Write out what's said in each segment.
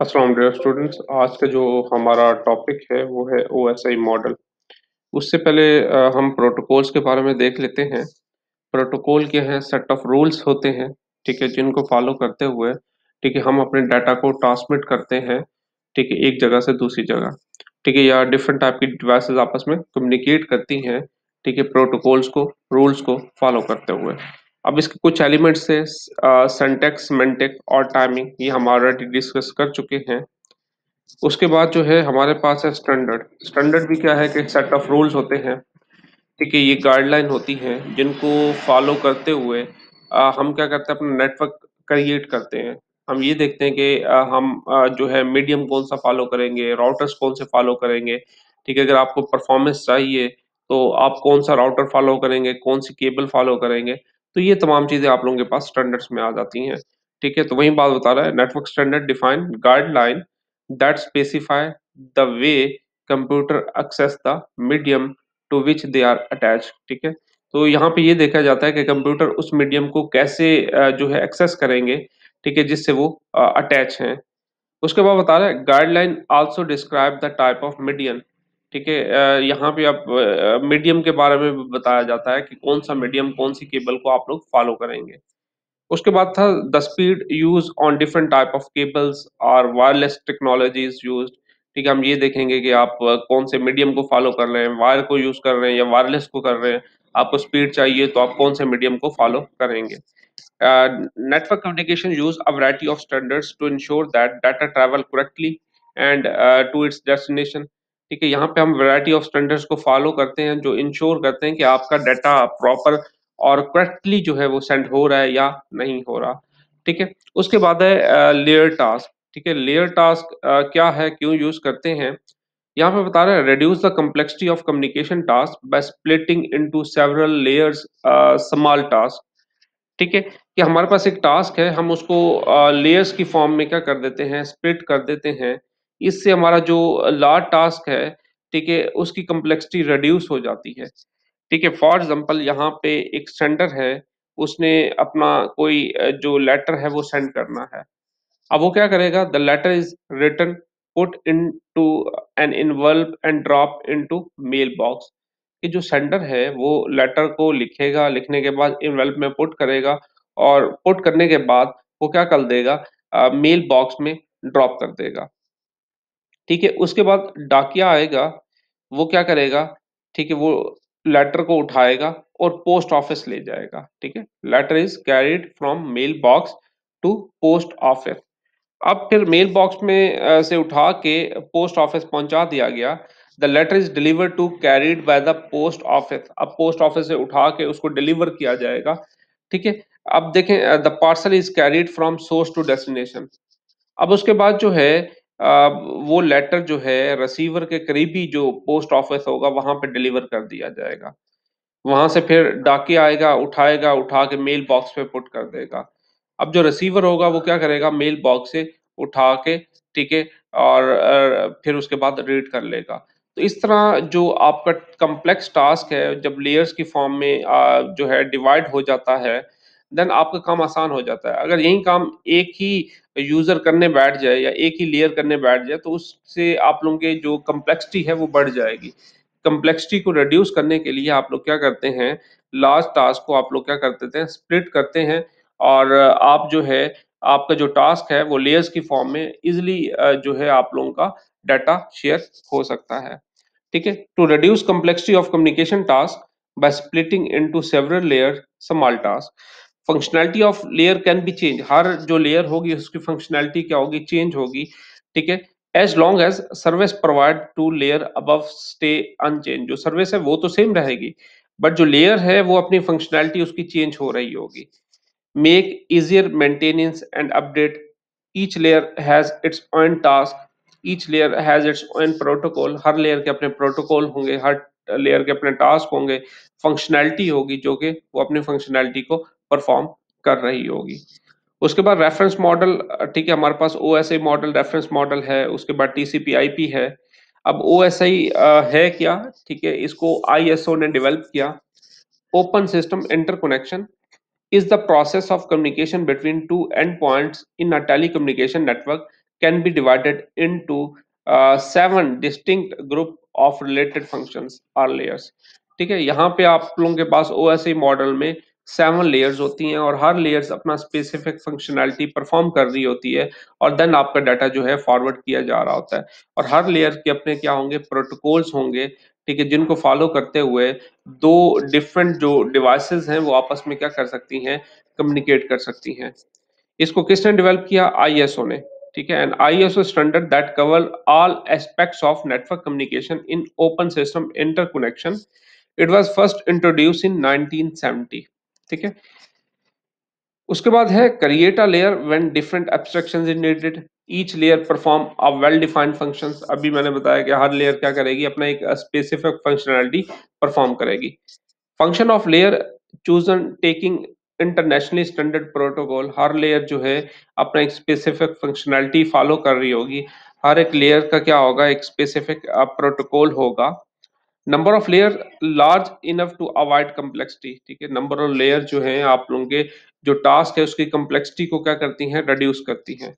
Aslam dear students आज का जो हमारा टॉपिक है वो है ओ एस आई मॉडल उससे पहले हम प्रोटोकॉल्स के बारे में देख लेते हैं प्रोटोकॉल के हैं सेट ऑफ रूल्स होते हैं ठीक है जिनको फॉलो करते हुए ठीक है हम अपने डाटा को ट्रांसमिट करते हैं ठीक है एक जगह से दूसरी जगह ठीक है या डिफरेंट टाइप की डिवाइसेस आपस में कम्युनिकेट करती हैं ठीक है प्रोटोकॉल्स को रूल्स को फॉलो करते हुए अब इसके कुछ एलिमेंट्स हैं सेंटेक्स मेंटेक और टाइमिंग ये हम ऑलरेडी डिस्कस कर चुके हैं उसके बाद जो है हमारे पास है स्टैंडर्ड स्टैंडर्ड भी क्या है कि सेट ऑफ रूल्स होते हैं ठीक है ये गाइडलाइन होती हैं जिनको फॉलो करते हुए आ, हम क्या करते हैं अपना नेटवर्क क्रिएट करते हैं हम ये देखते हैं कि आ, हम आ, जो है मीडियम कौन सा फॉलो करेंगे राउटर्स कौन से फॉलो करेंगे ठीक है अगर आपको परफॉर्मेंस चाहिए तो आप कौन सा राउटर फॉलो करेंगे कौन सी केबल फॉलो करेंगे तो ये तमाम चीज़ें आप लोगों के पास स्टैंडर्ड्स में आ जाती हैं ठीक है तो वही बात बता रहा है network standard define guideline that specify the way computer access the medium to which they are attach ठीक है तो यहाँ पे ये देखा जाता है कि कंप्यूटर उस मीडियम को कैसे जो है एक्सेस करेंगे ठीक है जिससे वो अटैच हैं उसके बाद बता रहा है guideline also describe the type of medium ठीक है यहाँ पे आप मीडियम के बारे में भी बताया जाता है कि कौन सा मीडियम कौन सी केबल को आप लोग फॉलो करेंगे उसके बाद था the speed use on different type of cables और वायरलेस टेक्नोलॉजीज यूज ठीक है हम ये देखेंगे कि आप कौन से मीडियम को फॉलो कर रहे हैं वायर को यूज कर रहे हैं या वायरलेस को कर रहे हैं आपको स्पीड चाहिए तो आप कौन से मीडियम को फॉलो करेंगे network communication use a variety of standards to ensure that data travel correctly and to its destination ठीक है यहाँ पे हम वैरायटी ऑफ स्टैंडर्ड्स को फॉलो करते हैं जो इंश्योर करते हैं कि आपका डाटा प्रॉपर और करेक्टली जो है वो सेंड हो रहा है या नहीं हो रहा ठीक है उसके बाद है लेयर टास्क ठीक है लेयर टास्क क्या है क्यों यूज करते हैं यहाँ पे बता रहे हैं reduce the complexity of communication task by splitting into several layers small task ठीक है कि हमारे पास एक टास्क है हम उसको लेयर्स uh, की फॉर्म में क्या कर देते हैं स्प्लिट कर देते हैं इससे हमारा जो लार्ज टास्क है ठीक है उसकी कम्प्लेक्सिटी रिड्यूस हो जाती है ठीक है फॉर एग्जांपल यहाँ पे एक सेंडर है उसने अपना कोई जो लेटर है वो सेंड करना है अब वो क्या करेगा the letter is written put into an envelope and drop into mail box कि जो सेंडर है वो लेटर को लिखेगा लिखने के बाद इनवेल्व में पुट करेगा और पुट करने के बाद वो क्या कर देगा मेल बॉक्स में ड्रॉप कर देगा ठीक है? उसके बाद डाकिया आएगा, वो क्या करेगा, ठीक है? वो लेटर को उठाएगा और पोस्ट ऑफिस ले जाएगा, ठीक है? Letter is carried from mail box to post office. अब फिर मेल बॉक्स में से उठा के पोस्ट ऑफिस पहुंचा दिया गया। The letter is deliver to carried by the post office. अब पोस्ट ऑफिस से उठा के उसको डिलीवर किया जाएगा, ठीक है? अब देखें the parcel is carried from source to destination. अब उसके बाद जो है वो लेटर जो है रिसीवर के करीबी जो पोस्ट ऑफिस होगा वहाँ पर डिलीवर कर दिया जाएगा। वहाँ से फिर डाकिया आएगा, उठाएगा, उठा के मेल बॉक्स पे पुट कर देगा। अब जो रिसीवर होगा वो क्या करेगा मेल बॉक्स से उठा के ठीक है और फिर उसके बाद रीड कर लेगा। तो इस तरह जो आपका कम्प्लेक्स टास्क है जब लेयर्स की फॉर्म में जो है डिवाइड हो जाता है देन आपका काम आसान हो जाता है अगर यही काम एक ही यूज़र करने बैठ जाए या एक ही लेयर करने बैठ जाए तो उससे आप लोगों के जो कम्प्लेक्सिटी है वो बढ़ जाएगी कम्प्लेक्सिटी को रिड्यूस करने के लिए आप लोग क्या करते हैं लार्ज टास्क को आप लोग क्या करते थे स्प्लिट करते हैं और आप जो है आपका जो टास्क है वो लेयर्स की फॉर्म में इजिली जो है आप लोगों का डाटा शेयर हो सकता है ठीक है to reduce complexity of communication task splitting into several layer small task functionality of layer can be change हर जो लेयर होगी उसकी फंक्शनैलिटी क्या होगी चेंज होगी ठीक है as long as service provide to layer above stay unchange जो सर्विस है वो तो सेम रहेगी बट जो लेयर है वो अपनी फंक्शनैलिटी उसकी चेंज हो रही होगी make easier maintenance and update each layer has its own task each layer has its own protocol हर लेयर के अपने प्रोटोकॉल होंगे हर लेयर के अपने टास्क होंगे फंक्शनैलिटी होगी जो कि वो अपनी फंक्शनैलिटी को परफॉर्म कर रही होगी उसके बाद रेफरेंस मॉडल ठीक है हमारे पास O S I model reference model है उसके बाद T C P I P है अब ओ एस आई है क्या ठीक है इसको आई एस ओ ने डिवेलप किया open system interconnection is the process of communication between two end points in a telecommunication network can be divided into seven distinct group of related function or layers ठीक है यहाँ पे आप लोगों के पास O S I model में seven layers होती हैं और हर लेयर्स अपना स्पेसिफिक फंक्शनैलिटी परफॉर्म कर रही होती है और देन आपका डाटा जो है फॉरवर्ड किया जा रहा होता है और हर लेयर के अपने क्या होंगे प्रोटोकॉल्स होंगे ठीक है जिनको फॉलो करते हुए दो डिफरेंट जो डिवाइसेस हैं वो आपस में क्या कर सकती हैं कम्युनिकेट कर सकती हैं इसको किसने डेवलप किया आई ने ठीक है and I standard that cover all aspects of network communication in open system interconnection it was first introduce in nineteen ठीक है उसके बाद है create a layer when different abstraction is needed each layer perform a well defined function अभी मैंने बताया कि हर layer क्या करेगी अपना एक स्पेसिफिक फंक्शनैलिटी परफॉर्म करेगी function of layer chosen taking internationally standard protocol हर लेयर जो है अपना एक स्पेसिफिक फंक्शनैलिटी फॉलो कर रही होगी हर एक लेयर का क्या होगा एक स्पेसिफिक प्रोटोकॉल होगा number of layer large enough to avoid complexity ठीक है नंबर ऑफ लेयर जो है आप लोगों के जो टास्क है उसकी कम्प्लेक्सिटी को क्या करती हैं रिड्यूस करती हैं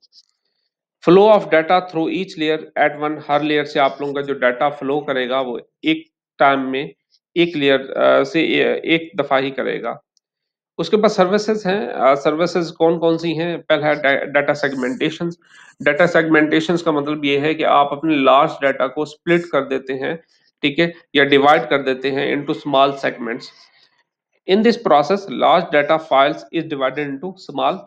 flow of data through each layer at one हर लेयर से आप लोगों का जो डाटा फ्लो करेगा वो एक टाइम में एक लेयर से एक दफा ही करेगा उसके पास सर्विसेज हैं सर्विसेज कौन कौन सी हैं पहला है डाटा सेगमेंटेशन डाटा सेगमेंटेशन का मतलब ये है कि आप अपने लार्ज डाटा को स्प्लिट कर देते हैं ठीक है या डिवाइड कर देते हैं into small segments in this process large data files is divided into small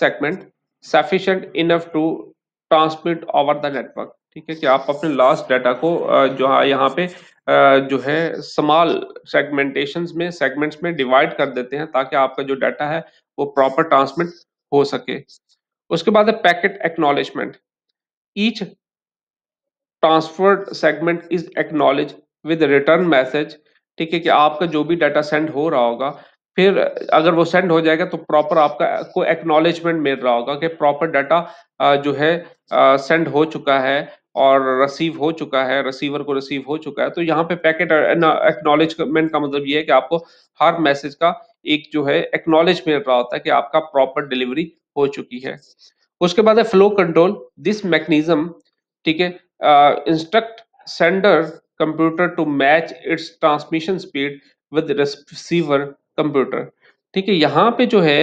segment sufficient enough to transmit over the network ठीक है कि आप अपने लार्ज डाटा को हाँ, जो है यहाँ पे जो है स्मॉल सेगमेंटेशन में सेगमेंट्स में डिवाइड कर देते हैं ताकि आपका जो डाटा है वो प्रॉपर ट्रांसमिट हो सके उसके बाद है packet acknowledgement each transferred segment is acknowledge with return message ठीक है कि आपका जो भी डाटा सेंड हो रहा होगा फिर अगर वो सेंड हो जाएगा तो प्रॉपर आपका को एक्नोलेजमेंट मिल रहा होगा कि प्रॉपर डाटा जो है सेंड हो चुका है और रिसीव हो चुका है रिसीवर को रिसीव हो चुका है तो यहाँ पे पैकेट एक्नोलेजमेंट का मतलब ये है कि आपको हर मैसेज का एक जो है एक्नोलेज मिल रहा होता है कि आपका प्रॉपर डिलीवरी हो चुकी है उसके बाद है फ्लो कंट्रोल दिस मैकेनिज्म ठीक है Uh, instruct sender computer to match its transmission speed with receiver computer ठीक है यहाँ पे जो है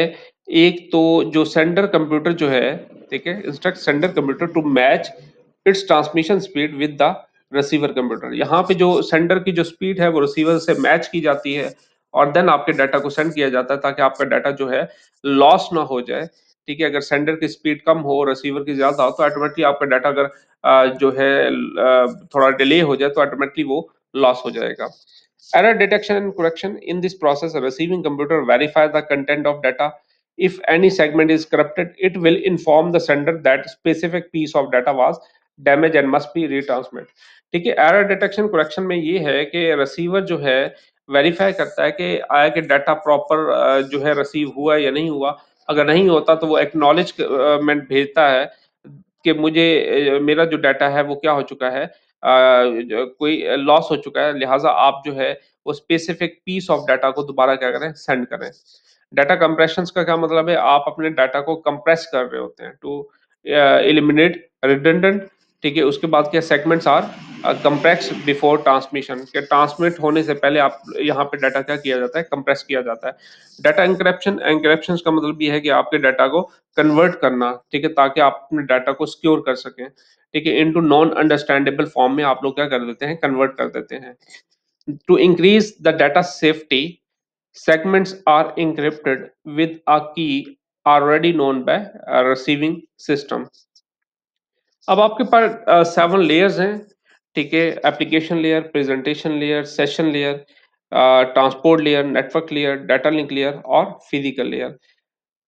एक तो जो सेंडर कंप्यूटर जो है ठीक है instruct sender computer to match its transmission speed with the receiver computer यहाँ पे जो सेंडर की जो स्पीड है वो रिसीवर से मैच की जाती है और देन आपके डाटा को सेंड किया जाता है ताकि आपका डाटा जो है लॉस ना हो जाए ठीक है अगर सेंडर की स्पीड कम हो रिसीवर की ज्यादा हो तो ऑटोमेटिकली आपका डाटा अगर जो है थोड़ा डिले हो जाए तो ऑटोमेटिकली वो लॉस हो जाएगा error detection and correction in this process receiving computer verify the content of data if any segment is corrupted it will inform the sender that specific piece of data was damage and must be retransmit ठीक है error detection correction में ये है कि receiver जो है verify करता है कि आया कि डाटा प्रॉपर जो है रिसीव हुआ या नहीं हुआ अगर नहीं होता तो वो एक्नोलेजमेंट भेजता है कि मुझे मेरा जो डाटा है वो क्या हो चुका है कोई लॉस हो चुका है लिहाजा आप जो है वो स्पेसिफिक पीस ऑफ डाटा को दोबारा क्या करें सेंड करें डाटा कंप्रेशन का क्या मतलब है आप अपने डाटा को कंप्रेस कर रहे होते हैं टू एलिमिनेट रिडेंडेंट ठीक है उसके बाद क्या segments are compress before transmission के ट्रांसमिट होने से पहले आप यहाँ पे डाटा क्या किया जाता है कंप्रेस किया जाता है डाटा इंक्रप्शन इंक्रप्शन का मतलब ये है कि आपके डाटा को कन्वर्ट करना ठीक है ताकि आप अपने डाटा को सिक्योर कर सकें ठीक है इनटू नॉन अंडरस्टैंडेबल फॉर्म में आप लोग क्या कर देते हैं कन्वर्ट कर देते हैं to increase the data safety segments are encrypted with a key already known by receiving system अब आपके पास सेवन लेयर्स हैं ठीक है application layer presentation layer session layer transport layer network layer data link layer और physical layer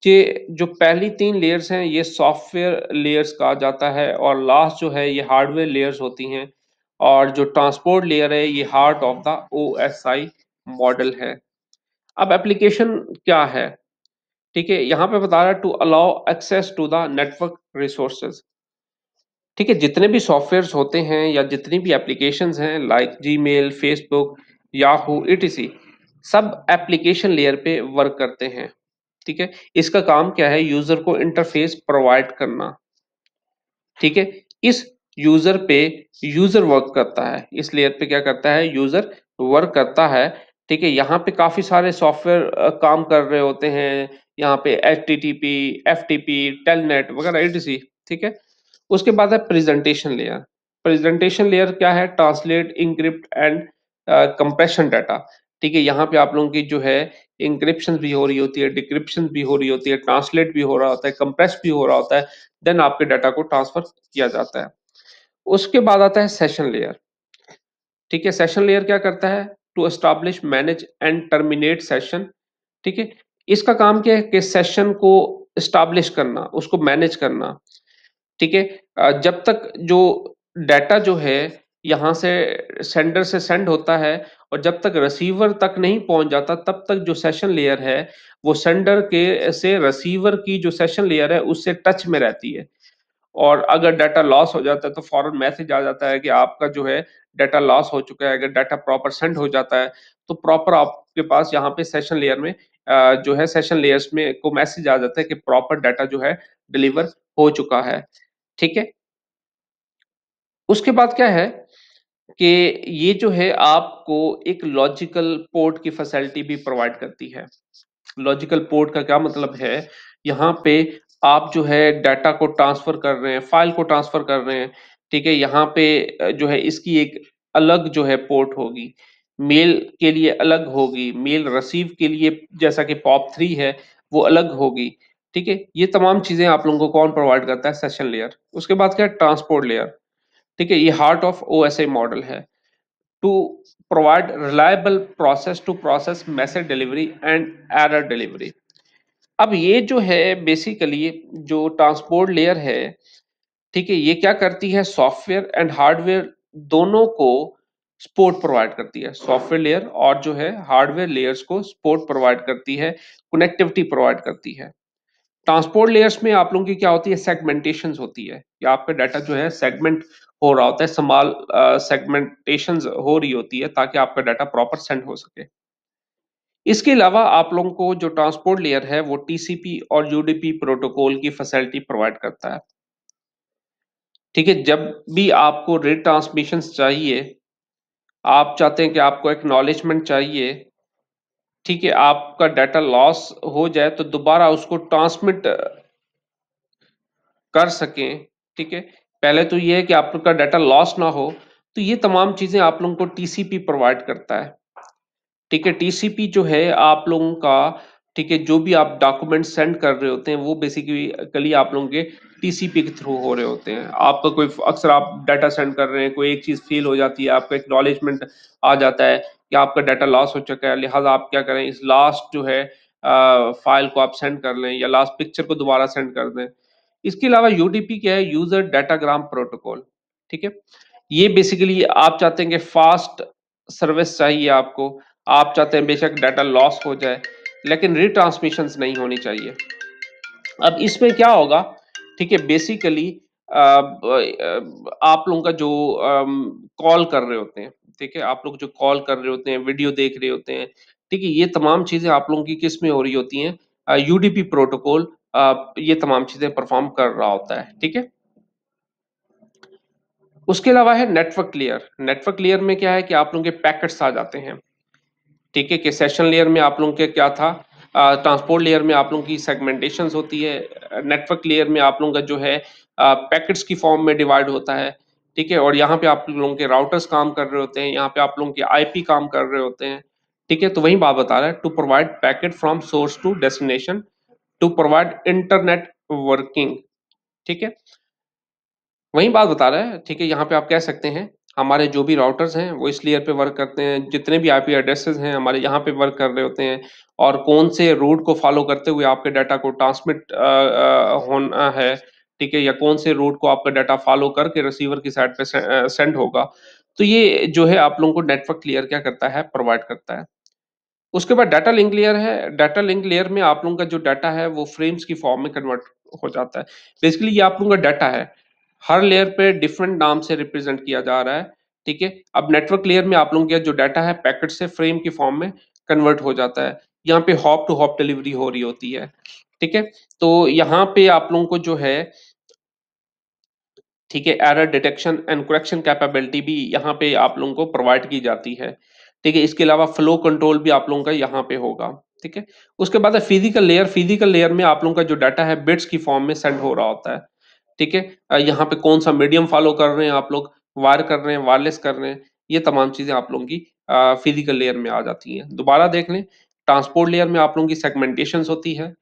ये जो पहली तीन लेयर्स हैं ये सॉफ्टवेयर लेयर्स कहा जाता है और लास्ट जो है ये हार्डवेयर लेयर्स होती हैं और जो ट्रांसपोर्ट लेयर है ये heart of the OSI model है अब एप्लीकेशन क्या है ठीक है यहाँ पे बता रहा है to allow access to the network resources ठीक है जितने भी सॉफ्टवेयर होते हैं या जितनी भी एप्लीकेशन हैं like mail Facebook Yahoo ETC सब एप्लीकेशन लेयर पे वर्क करते हैं ठीक है इसका काम क्या है यूजर को इंटरफेस प्रोवाइड करना ठीक है इस यूजर पे यूजर वर्क करता है इस लेयर पे क्या करता है यूजर वर्क करता है ठीक है यहाँ पे काफी सारे सॉफ्टवेयर काम कर रहे होते हैं यहाँ पे H T T P F T P telnet वगैरह ठीक है उसके बाद है प्रेजेंटेशन लेयर प्रेजेंटेशन लेयर क्या है translate encrypt and compression data ठीक है यहाँ पे आप लोगों की जो है इंक्रिप्शन भी हो रही होती है डिक्रिप्शन भी हो रही होती है ट्रांसलेट भी हो रहा होता है कंप्रेस भी हो रहा होता है देन आपके डाटा को ट्रांसफर किया जाता है उसके बाद आता है सेशन लेयर ठीक है सेशन लेयर क्या करता है to establish manage and terminate session ठीक है इसका काम क्या है कि सेशन को इस्टाब्लिश करना उसको मैनेज करना ठीक है जब तक जो डाटा जो है यहाँ से सेंडर से सेंड होता है और जब तक रिसीवर तक नहीं पहुंच जाता तब तक जो सेशन लेयर है वो सेंडर के से रिसीवर की जो सेशन लेयर है उससे टच में रहती है और अगर डाटा लॉस हो जाता है तो फौरन मैसेज आ जाता है कि आपका जो है डाटा लॉस हो चुका है अगर डाटा प्रॉपर सेंड हो जाता है तो प्रॉपर आपके पास यहाँ पे सेशन लेयर में जो है सेशन लेयर्स में को मैसेज आ जाता है कि प्रॉपर डाटा जो है डिलीवर हो चुका है ठीक है उसके बाद क्या है कि ये जो है आपको एक लॉजिकल पोर्ट की फैसिलिटी भी प्रोवाइड करती है लॉजिकल पोर्ट का क्या मतलब है यहाँ पे आप जो है डाटा को ट्रांसफर कर रहे हैं फाइल को ट्रांसफर कर रहे हैं ठीक है यहाँ पे जो है इसकी एक अलग जो है पोर्ट होगी मेल के लिए अलग होगी मेल रसीव के लिए जैसा कि पॉप थ्री है वो अलग होगी ठीक है ये तमाम चीज़ें आप लोगों को कौन प्रोवाइड करता है सेशन लेयर उसके बाद क्या है ट्रांसपोर्ट लेयर ठीक है ये हार्ट ऑफ ओ मॉडल है to provide reliable process to process message delivery and error delivery अब ये जो है बेसिकली जो ट्रांसपोर्ट लेयर है ठीक है ये क्या करती है सॉफ्टवेयर एंड हार्डवेयर दोनों को सपोर्ट प्रोवाइड करती है सॉफ्टवेयर लेयर और जो है हार्डवेयर लेयर्स को सपोर्ट प्रोवाइड करती है कनेक्टिविटी प्रोवाइड करती है ट्रांसपोर्ट लेयर्स में आप लोगों की क्या होती है सेगमेंटेशन होती है कि आपका डाटा जो है सेगमेंट हो रहा होता है समाल सेगमेंटेशन हो रही होती है ताकि आपका डाटा प्रॉपर सेंड हो सके इसके अलावा आप लोगों को जो ट्रांसपोर्ट लेयर है वो टीसीपी और यूडीपी प्रोटोकॉल की फैसिलिटी प्रोवाइड करता है ठीक है जब भी आपको ट्रांसमिशन चाहिए आप चाहते हैं कि आपको एक्नॉलेजमेंट चाहिए ठीक है आपका डाटा लॉस हो जाए तो दोबारा उसको ट्रांसमिट कर सकें ठीक है पहले तो ये है कि आप लोग का डाटा लॉस ना हो तो ये तमाम चीज़ें आप लोगों को टीसीपी प्रोवाइड करता है ठीक है टीसीपी जो है आप लोगों का ठीक है जो भी आप डॉक्यूमेंट सेंड कर रहे होते हैं वो बेसिकली आप लोगों के टीसीपी के थ्रू हो रहे होते हैं आपका कोई अक्सर आप डाटा सेंड कर रहे हैं कोई एक चीज़ फेल हो जाती है आपका एक्नॉलेजमेंट आ जाता है कि आपका डाटा लॉस हो चुका है लिहाजा आप क्या करें इस लास्ट जो है फाइल को आप सेंड कर लें या लास्ट पिक्चर को दोबारा सेंड कर दें इसके अलावा यूडीपी क्या है यूजर डाटाग्राम प्रोटोकॉल ठीक है ये बेसिकली आप चाहते हैं कि फास्ट सर्विस चाहिए आपको आप चाहते हैं बेशक डाटा लॉस हो जाए लेकिन रिट्रांसमिशन नहीं होनी चाहिए अब इसमें क्या होगा ठीक है बेसिकली आप लोगों का जो कॉल कर रहे होते हैं ठीक है आप लोग जो कॉल कर रहे होते हैं वीडियो देख रहे होते हैं ठीक है ये तमाम चीजें आप लोगों की किस में हो रही होती हैं यूडीपी प्रोटोकॉल ये तमाम चीजें परफॉर्म कर रहा होता है ठीक है उसके अलावा है नेटवर्क लेयर नेटवर्क लेयर में क्या है कि आप लोगों के पैकेट्स आ जाते हैं ठीक है कि सेशन लेयर में आप लोगों के क्या था ट्रांसपोर्ट लेयर में आप लोगों की सेगमेंटेशन होती है नेटवर्क लेयर में आप लोगों का जो है पैकेट्स की फॉर्म में डिवाइड होता है ठीक है और यहाँ पे आप लोगों के राउटर्स काम कर रहे होते हैं यहाँ पे आप लोगों के आईपी काम कर रहे होते हैं ठीक है तो वही बात बता रहा है to provide packet from source to destination to provide internet working ठीक है वही बात बता रहा है ठीक है यहाँ पे आप कह सकते हैं हमारे जो भी राउटर्स हैं वो इस लेयर पे वर्क करते हैं जितने भी आईपी एड्रेसेस हैं हमारे यहाँ पे वर्क कर रहे होते हैं और कौन से रूट को फॉलो करते हुए आपके डाटा को ट्रांसमिट होना है ठीक है या कौन से रूट को आपका डाटा फॉलो करके रिसीवर की साइड पे सेंड होगा तो ये जो है आप लोगों को नेटवर्क लेयर क्या करता है प्रोवाइड करता है उसके बाद डाटा लिंक लेयर है डाटा लिंक लेयर में आप लोगों का जो डाटा है वो फ्रेम्स की फॉर्म में कन्वर्ट हो जाता है बेसिकली ये आप लोगों का डाटा है हर लेयर पे डिफरेंट नाम से रिप्रेजेंट किया जा रहा है ठीक है अब नेटवर्क लेयर में आप लोगों के जो डाटा है पैकेट से फ्रेम के फॉर्म में कन्वर्ट हो जाता है यहाँ पे हॉप टू हॉप डिलीवरी हो रही होती है ठीक है तो यहाँ पे आप लोगों को जो है ठीक है error detection and correction capability भी यहाँ पे आप लोगों को प्रोवाइड की जाती है ठीक है इसके अलावा फ्लो कंट्रोल भी आप लोगों का यहाँ पे होगा ठीक है उसके बाद है फिजिकल लेयर फिजिकल लेयर में आप लोगों का जो डाटा है बिट्स की फॉर्म में सेंड हो रहा होता है ठीक है यहाँ पे कौन सा मीडियम फॉलो कर रहे हैं आप लोग वायर कर रहे हैं वायरलेस कर रहे हैं ये तमाम चीजें आप लोगों की फिजिकल लेयर में आ जाती हैं दोबारा देख लें ट्रांसपोर्ट लेयर में आप लोगों की सेगमेंटेशन होती है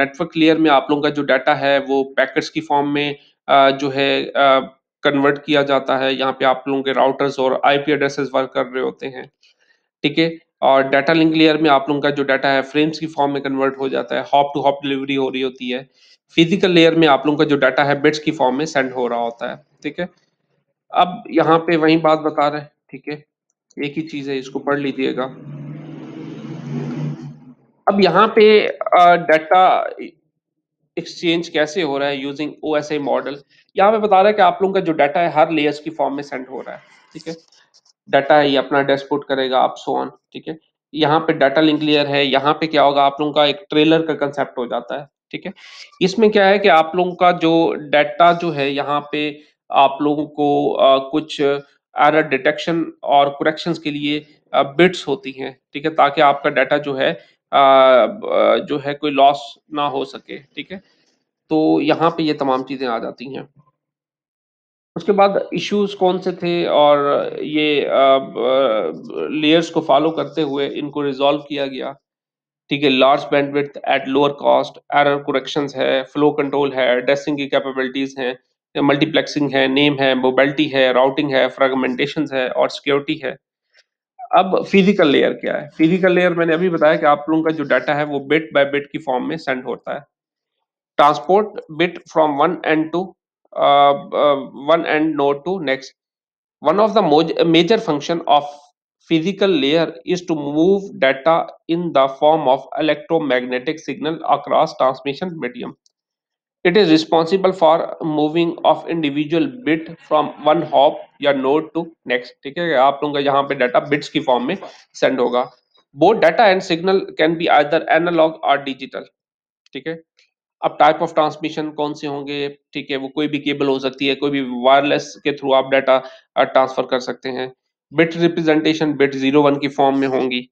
नेटवर्क लेयर में आप लोगों का जो डाटा है वो पैकेट्स की फॉर्म में आ, जो है कन्वर्ट किया जाता है यहाँ पे आप लोगों के राउटर्स और आई पी एड्रेसेस वर्क कर रहे होते हैं ठीक है और डाटा लिंक लेयर में आप लोगों का जो डाटा है फ्रेम्स की फॉर्म में कन्वर्ट हो जाता है हॉप टू हॉप डिलीवरी हो रही होती है फिजिकल लेयर में आप लोगों का जो डाटा है बिट्स की फॉर्म में सेंड हो रहा होता है ठीक है अब यहाँ पे वही बात बता रहे ठीक है एक ही चीज है इसको पढ़ लीजिएगा अब यहाँ पे डाटा एक्सचेंज कैसे हो रहा है using O S I model यहाँ पे बता रहा है कि आप लोगों का जो डाटा है हर लेयर्स की फॉर्म में सेंड हो रहा है ठीक है डाटा है ये अपना डैशबोर्ड करेगा आप सो ऑन ठीक है यहाँ पे डाटा लिंक लेयर है यहाँ पे क्या होगा आप लोगों का एक ट्रेलर का कंसेप्ट हो जाता है ठीक है इसमें क्या है कि आप लोगों का जो डाटा जो है यहाँ पे आप लोगों को आ, कुछ एरर डिटेक्शन और कुरेक्शन के लिए बिट्स होती हैं ठीक है ताकि आपका डाटा जो है आ, जो है कोई लॉस ना हो सके ठीक है तो यहाँ पे ये तमाम चीज़ें आ जाती हैं उसके बाद इश्यूज कौन से थे और ये लेयर्स को फॉलो करते हुए इनको रिजॉल्व किया गया ठीक है large bandwidth at lower cost error corrections है फ्लो कंट्रोल है ड्रेसिंग की कैपेबिलिटीज हैं मल्टीप्लेक्सिंग है नेम है मोबाइलिटी है राउटिंग है फ्रेगमेंटेशन है और सिक्योरिटी है अब फिजिकल लेयर क्या है फिजिकल लेयर मैंने अभी बताया कि आप लोगों का जो डाटा है वो बिट बाय बिट की फॉर्म में सेंड होता है transport bit from one end to one end node to next one of the major function of physical layer is to move data in the form of electromagnetic signal across transmission medium. It is responsible for moving of individual bit from one hop या node to next. ठीक है आप लोगों का यहाँ पे data bits की form में send होगा. Both data and signal can be either analog or digital. ठीक है अब टाइप ऑफ ट्रांसमिशन कौन से होंगे ठीक है वो कोई भी केबल हो सकती है कोई भी वायरलेस के थ्रू आप डाटा ट्रांसफर कर सकते हैं bit representation bit zero one की फॉर्म में होंगी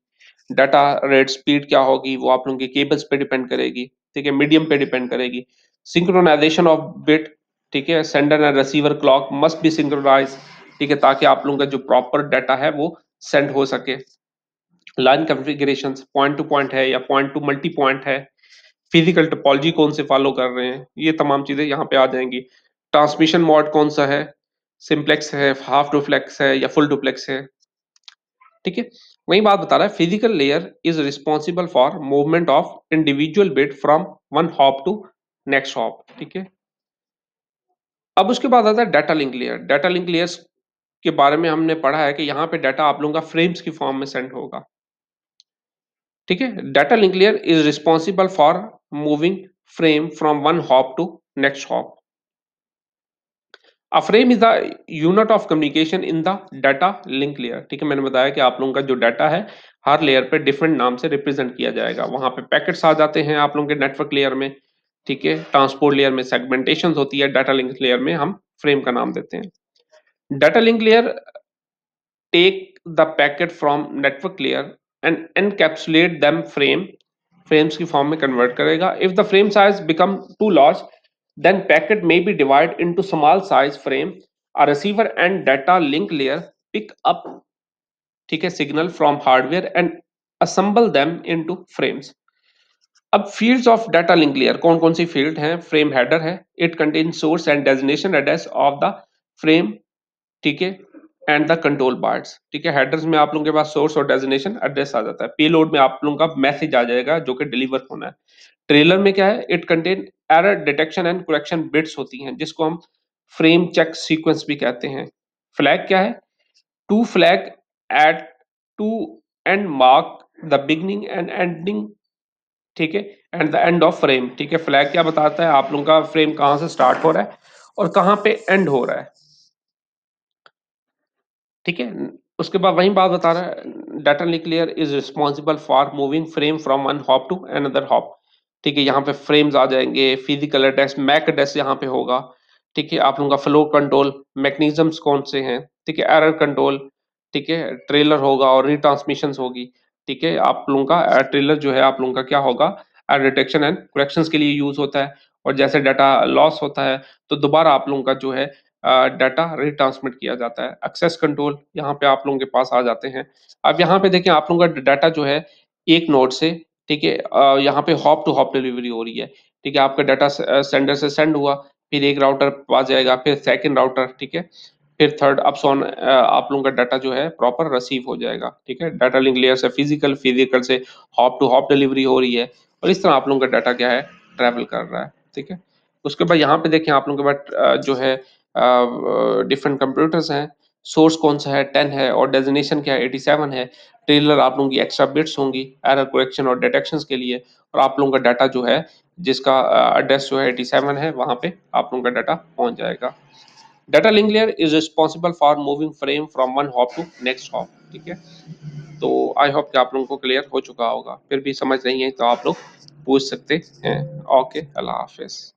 डाटा रेट स्पीड क्या होगी वो आप लोगों के केबल्स पे डिपेंड करेगी ठीक है मीडियम पे डिपेंड करेगी सिंक्रोनाइजेशन ऑफ बिट ठीक है sender and receiver clock must be synchronize ठीक है ताकि आप लोगों का जो प्रॉपर डाटा है वो सेंड हो सके line configuration point to point है या पॉइंट टू मल्टी पॉइंट है फिजिकल टोपोलॉजी कौन से फॉलो कर रहे हैं ये तमाम चीजें यहाँ पे आ जाएंगी ट्रांसमिशन मोड कौन सा है सिंप्लेक्स है हाफ डुप्लेक्स है या फुल डुप्लेक्स है ठीक है वही बात बता रहा है physical layer is responsible for movement of individual bit from one hop to next hop ठीक है अब उसके बाद आता है data link layer data link layers के बारे में हमने पढ़ा है कि यहाँ पे डाटा आप लोगों का फ्रेम्स की फॉर्म में सेंड होगा ठीक है data link layer is responsible for moving frame from one hop to next hop a frame is the unit of communication in the data link layer ठीक है मैंने बताया कि आप लोगों का जो डाटा है हर लेयर पे डिफरेंट नाम से रिप्रेजेंट किया जाएगा वहां पे पैकेट्स आ जाते हैं आप लोगों के नेटवर्क लेयर में ठीक है ट्रांसपोर्ट लेयर में सेगमेंटेशन होती है डाटा लिंक लेयर में हम फ्रेम का नाम देते हैं data link layer take the packet from network layer and encapsulate them frame frames की फॉर्म में कन्वर्ट करेगा if the frame size become too large Then packet may be divided into small size frame, a receiver and data link layer pick up ठीक है signal from hardware and assemble them into frames अब fields of data link layer कौन कौन सी field हैं frame header है it contain source and destination address of the frame ठीक है एंड द कंट्रोल पार्ट्स ठीक है हेडर्स में आप लोगों के पास सोर्स और डेजिनेशन एड्रेस आ जाता है पेलोड में आप लोगों का मैसेज आ जाएगा जो कि डिलीवर होना है ट्रेलर में क्या है it contain error detection and correction bits होती हैं जिसको हम फ्रेम चेक सीक्वेंस भी कहते हैं फ्लैग क्या है to flag at two end mark the beginning and ending ठीक है and the end of frame ठीक है फ्लैग क्या बताता है आप लोगों का फ्रेम कहां से स्टार्ट हो रहा है और कहां पे एंड हो रहा है ठीक है उसके बाद वही बात बता रहा है data link layer is responsible for moving frame from one hop to another hop ठीक है यहाँ पे फ्रेम्स आ जाएंगे फिजिकल एड्रेस मैक एड्रेस यहाँ पे होगा ठीक है आप लोगों का फ्लो कंट्रोल मैकेनिज्म्स कौन से हैं ठीक है एरर कंट्रोल ठीक है ट्रेलर होगा और रिट्रांसमिशन होगी ठीक है आप लोगों का ट्रेलर जो है आप लोगों का क्या होगा एर डिटेक्शन एंड क्रेक्शन के लिए यूज होता है और जैसे डाटा लॉस होता है तो दोबारा आप लोगों का जो है डाटा रिट्रांसमिट किया जाता है एक्सेस कंट्रोल यहाँ पे आप लोगों के पास आ जाते हैं अब यहाँ पे देखें आप लोगों का डाटा जो है एक नोड से ठीक है यहाँ पे हॉप टू हॉप डिलीवरी हो रही है ठीक है आपका डाटा सेंडर से सेंड हुआ फिर एक राउटर पास जाएगा फिर सेकंड राउटर ठीक है फिर थर्ड अप सोन आप लोगों का डाटा जो है प्रॉपर रिसीव हो जाएगा ठीक है डाटा लिंक लेयर से फिजिकल फिजिकल से हॉप टू हॉप डिलीवरी हो रही है और इस तरह आप लोगों का डाटा क्या है ट्रैवल कर रहा है ठीक है उसके बाद यहाँ पे देखें आप लोगों के पास जो है डिफरेंट कंप्यूटर्स हैं सोर्स कौन सा है टेन है और डेजिनेशन क्या है एटी सेवन है ट्रेलर आप लोगों की एक्स्ट्रा बिट्स होंगी एरर कोरेक्शन और डिटेक्शन के लिए और आप लोगों का डाटा जो है जिसका एड्रेस जो है एटी सेवन है वहाँ पे आप लोगों का डाटा पहुँच जाएगा data link layer is responsible for moving frame from one hop to next hop ठीक है तो आई होप कि आप लोगों को क्लियर हो चुका होगा फिर भी समझ नहीं है तो आप लोग पूछ सकते हैं ओके अल्लाह हाफिज़